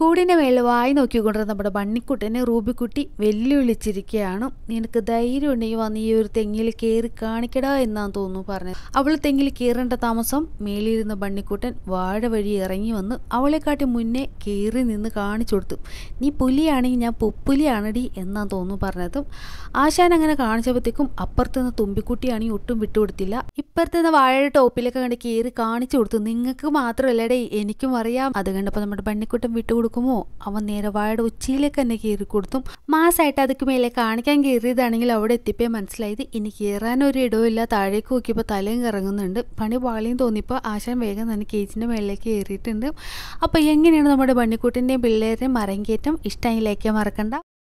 കൂടിനെ മേളുവായി നോക്കിക്കൊണ്ടിരുന്ന നമ്മുടെ ബണ്ണിക്കുട്ടനെ റൂബിക്കുട്ടി വെല്ലുവിളിച്ചിരിക്കുകയാണ് നിനക്ക് ധൈര്യം ഉണ്ടെങ്കിൽ വന്ന് ഈ ഒരു തെങ്ങിൽ കയറി കാണിക്കടാ എന്നാണ് തോന്നുന്നു പറഞ്ഞത് അവൾ തെങ്ങിൽ കയറേണ്ട താമസം മേലിരുന്ന ബണ്ണിക്കുട്ടൻ വാഴ വഴി ഇറങ്ങി വന്ന് അവളെ കാട്ടി മുന്നേ കയറി നിന്ന് കാണിച്ചു കൊടുത്തു നീ പുലിയാണെങ്കിൽ ഞാൻ പുപ്പുലിയാണടി എന്നാണ് തോന്നുന്നു പറഞ്ഞതും ആശാൻ അങ്ങനെ കാണിച്ചപ്പോഴത്തേക്കും അപ്പുറത്തുനിന്ന് തുമ്പിക്കുട്ടിയാണെങ്കിൽ ഒട്ടും വിട്ടുകൊടുത്തില്ല ഇപ്പുറത്തുനിന്ന് വാഴയുടെ ടോപ്പിലൊക്കെ കണ്ട് കയറി കാണിച്ചു കൊടുത്തു നിങ്ങൾക്ക് മാത്രമല്ലടേ എനിക്കും അറിയാം അത് കണ്ടപ്പോൾ നമ്മുടെ വിട്ടു കൊടുക്കുമോ അവൻ നേരെ വാഴയുടെ ഉച്ചയിലേക്ക് തന്നെ കയറി കൊടുത്തു മാസമായിട്ട് അതൊക്കെ മേലെ കാണിക്കാൻ കയറിയതാണെങ്കിൽ അവിടെ എത്തിപ്പേ മനസ്സിലായത് ഇനി കയറാനൊരു ഇടവുമില്ല താഴേക്ക് നോക്കിയപ്പോൾ തലയും കറങ്ങുന്നുണ്ട് പണി പാളിയും തോന്നിയപ്പോൾ ആശാൻ വേഗം തന്നെ കേച്ചിൻ്റെ മേളിലേക്ക് കയറിയിട്ടുണ്ട് അപ്പോൾ എങ്ങനെയാണ് നമ്മുടെ ബണ്ണിക്കുട്ടിൻ്റെയും പിള്ളേരുടെയും മരം കയറ്റം ഇഷ്ടമായി ലൈക്കാൻ മറക്കണ്ട